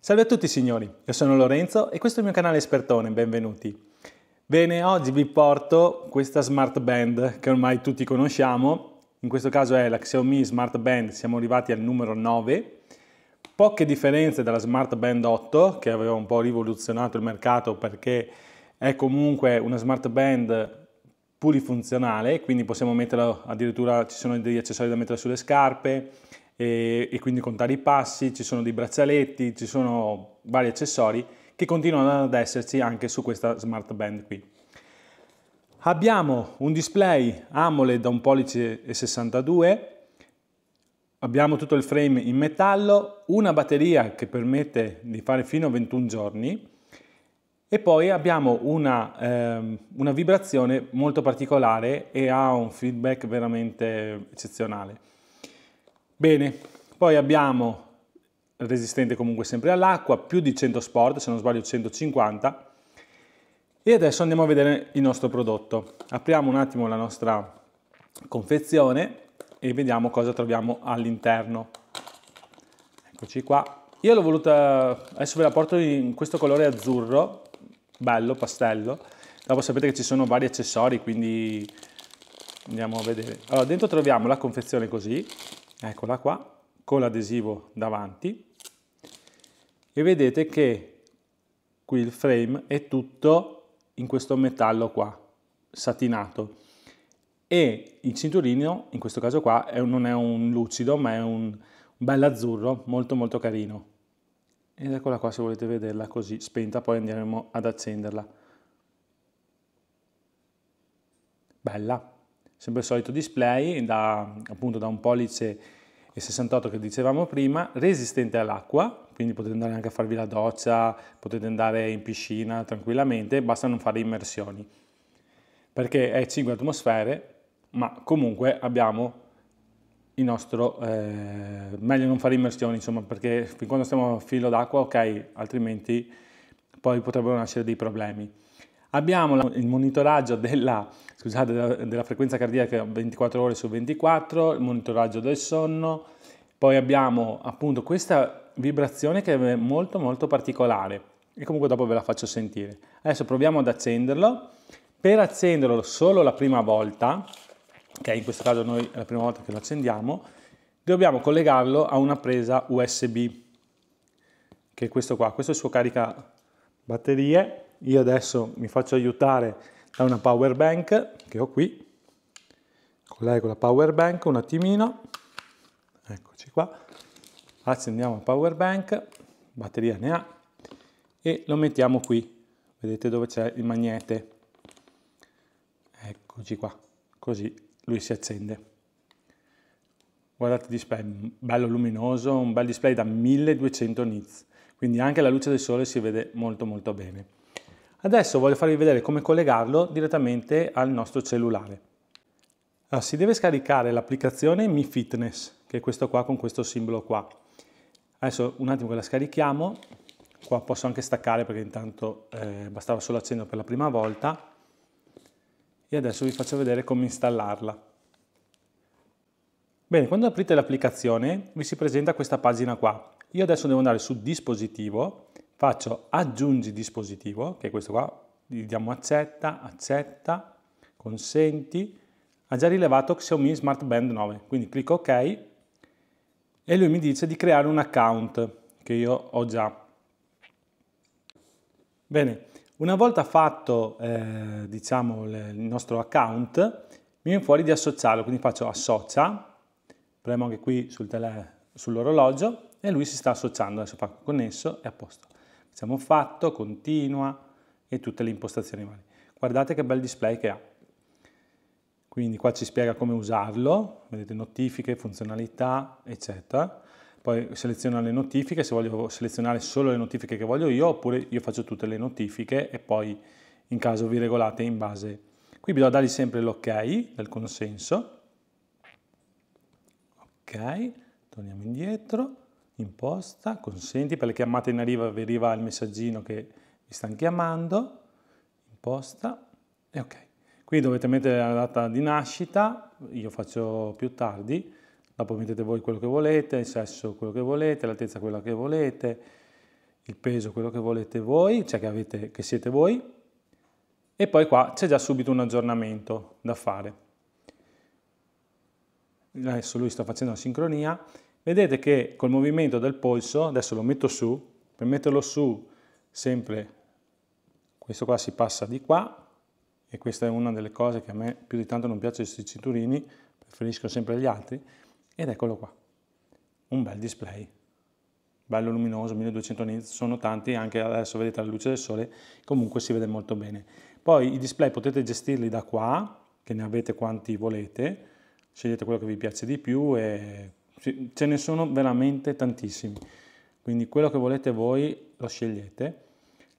Salve a tutti signori, io sono Lorenzo e questo è il mio canale Espertone, benvenuti. Bene, oggi vi porto questa smart band che ormai tutti conosciamo, in questo caso è la Xiaomi Smart Band, siamo arrivati al numero 9, poche differenze dalla Smart Band 8 che aveva un po' rivoluzionato il mercato perché è comunque una Smart Band plurifunzionale, quindi possiamo metterla addirittura, ci sono degli accessori da mettere sulle scarpe e, e quindi contare i passi, ci sono dei braccialetti, ci sono vari accessori che continuano ad esserci anche su questa smart band qui. Abbiamo un display AMOLED da un pollice 62, abbiamo tutto il frame in metallo, una batteria che permette di fare fino a 21 giorni, e poi abbiamo una, ehm, una vibrazione molto particolare e ha un feedback veramente eccezionale. Bene, poi abbiamo resistente comunque sempre all'acqua, più di 100 sport, se non sbaglio 150. E adesso andiamo a vedere il nostro prodotto. Apriamo un attimo la nostra confezione e vediamo cosa troviamo all'interno. Eccoci qua. Io l'ho voluta, adesso ve la porto in questo colore azzurro, bello, pastello. Dopo sapete che ci sono vari accessori, quindi andiamo a vedere. Allora, dentro troviamo la confezione così, eccola qua, con l'adesivo davanti. E vedete che qui il frame è tutto in questo metallo qua, satinato. E il cinturino, in questo caso qua, è un, non è un lucido, ma è un bell'azzurro, molto molto carino ed eccola qua se volete vederla così spenta, poi andremo ad accenderla. Bella, sempre il solito display da, appunto da un pollice e 68 che dicevamo prima, resistente all'acqua, quindi potete andare anche a farvi la doccia, potete andare in piscina tranquillamente, basta non fare immersioni, perché è 5 atmosfere, ma comunque abbiamo il nostro, eh, meglio non fare immersioni, insomma, perché fin quando stiamo a filo d'acqua, ok, altrimenti poi potrebbero nascere dei problemi. Abbiamo la, il monitoraggio della, scusate, della, della, frequenza cardiaca 24 ore su 24, il monitoraggio del sonno, poi abbiamo appunto questa vibrazione che è molto molto particolare e comunque dopo ve la faccio sentire. Adesso proviamo ad accenderlo. Per accenderlo solo la prima volta, che In questo caso noi è la prima volta che lo accendiamo, dobbiamo collegarlo a una presa USB, che è questo qua, questo è il suo carica batterie, io adesso mi faccio aiutare da una power bank che ho qui, collego la power bank un attimino, eccoci qua, accendiamo la power bank, batteria ne ha, e lo mettiamo qui, vedete dove c'è il magnete, eccoci qua, così lui si accende. Guardate il display, bello luminoso, un bel display da 1200 nits, quindi anche la luce del sole si vede molto molto bene. Adesso voglio farvi vedere come collegarlo direttamente al nostro cellulare. Allora, si deve scaricare l'applicazione Mi Fitness, che è questo qua con questo simbolo qua. Adesso un attimo che la scarichiamo, qua posso anche staccare perché intanto eh, bastava solo accendere per la prima volta e adesso vi faccio vedere come installarla. Bene, quando aprite l'applicazione vi si presenta questa pagina qua. Io adesso devo andare su dispositivo, faccio aggiungi dispositivo, che è questo qua, gli diamo accetta, accetta, consenti, ha già rilevato Xiaomi Smart Band 9, quindi clicco ok e lui mi dice di creare un account che io ho già. Bene, una volta fatto eh, diciamo, il nostro account, mi viene fuori di associarlo, quindi faccio associa, premo anche qui sul sull'orologio e lui si sta associando, adesso fa connesso e a posto. Facciamo fatto, continua e tutte le impostazioni varie. Guardate che bel display che ha. Quindi qua ci spiega come usarlo, vedete notifiche, funzionalità, eccetera poi seleziono le notifiche, se voglio selezionare solo le notifiche che voglio io, oppure io faccio tutte le notifiche e poi in caso vi regolate in base. Qui bisogna dargli sempre l'ok del consenso. Ok, torniamo indietro, imposta, consenti, per le chiamate in arriva vi arriva il messaggino che vi stanno chiamando, imposta e ok. Qui dovete mettere la data di nascita, io faccio più tardi, dopo mettete voi quello che volete, il sesso quello che volete, l'altezza quella che volete, il peso quello che volete voi, cioè che, avete, che siete voi, e poi qua c'è già subito un aggiornamento da fare. Adesso lui sta facendo la sincronia, vedete che col movimento del polso, adesso lo metto su, per metterlo su sempre questo qua si passa di qua e questa è una delle cose che a me più di tanto non piace sui cinturini, preferisco sempre gli altri, ed eccolo qua, un bel display, bello luminoso, 1200 nits, sono tanti, anche adesso vedete la luce del sole, comunque si vede molto bene. Poi i display potete gestirli da qua, che ne avete quanti volete, scegliete quello che vi piace di più e ce ne sono veramente tantissimi. Quindi quello che volete voi lo scegliete.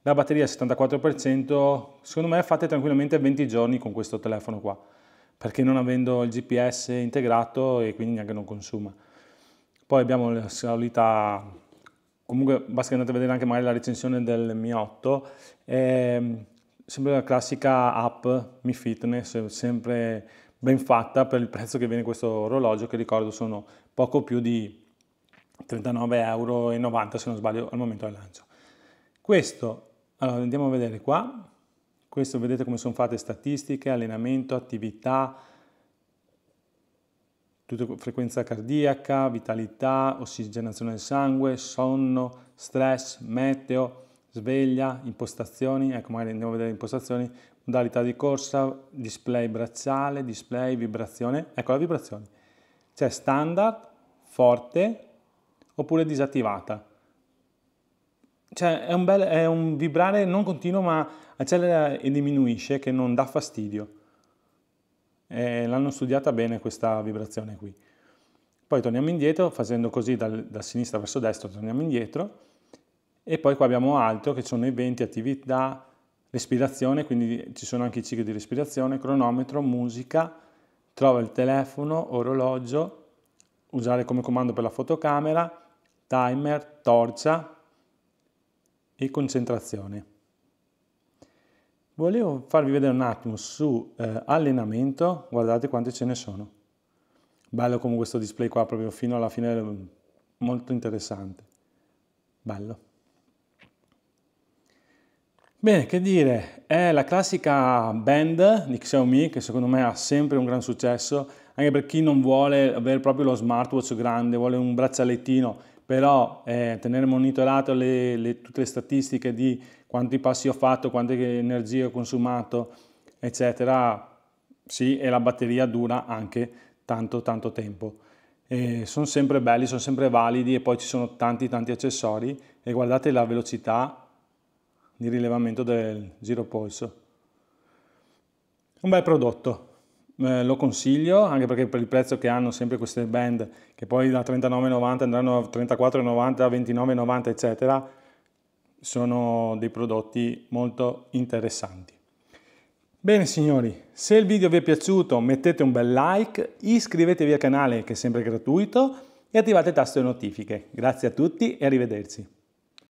La batteria 74%, secondo me fate tranquillamente 20 giorni con questo telefono qua perché non avendo il GPS integrato e quindi neanche non consuma. Poi abbiamo la solita, comunque basta che andate a vedere anche magari la recensione del Mi 8, eh, sempre la classica app Mi Fitness, sempre ben fatta per il prezzo che viene questo orologio che ricordo sono poco più di 39,90 euro se non sbaglio al momento del lancio. Questo, allora andiamo a vedere qua, questo vedete come sono fatte statistiche, allenamento, attività, tutto, frequenza cardiaca, vitalità, ossigenazione del sangue, sonno, stress, meteo, sveglia, impostazioni, ecco magari andiamo a vedere le impostazioni, modalità di corsa, display bracciale, display vibrazione, ecco la vibrazione. C'è cioè standard, forte oppure disattivata cioè è un, bel, è un vibrare non continuo ma accelera e diminuisce che non dà fastidio. E l'hanno studiata bene questa vibrazione qui. Poi torniamo indietro facendo così dal, da sinistra verso destra, torniamo indietro e poi qua abbiamo altro che sono eventi, attività, respirazione, quindi ci sono anche i cicli di respirazione, cronometro, musica, trova il telefono, orologio, usare come comando per la fotocamera, timer, torcia, e concentrazione. Volevo farvi vedere un attimo su eh, allenamento, guardate quante ce ne sono. Bello come questo display qua, proprio fino alla fine, mm, molto interessante. Bello. Bene, che dire, è la classica band di Xiaomi che secondo me ha sempre un gran successo, anche per chi non vuole avere proprio lo smartwatch grande, vuole un braccialettino però eh, tenere monitorato le, le, tutte le statistiche di quanti passi ho fatto, quante energie ho consumato, eccetera, sì, e la batteria dura anche tanto tanto tempo. E sono sempre belli, sono sempre validi e poi ci sono tanti tanti accessori e guardate la velocità di rilevamento del giro polso. Un bel prodotto, eh, lo consiglio anche perché per il prezzo che hanno sempre queste band che poi da 39,90 andranno a 34,90, a 29,90 eccetera sono dei prodotti molto interessanti. Bene signori, se il video vi è piaciuto mettete un bel like, iscrivetevi al canale che è sempre gratuito e attivate il tasto delle notifiche. Grazie a tutti e arrivederci.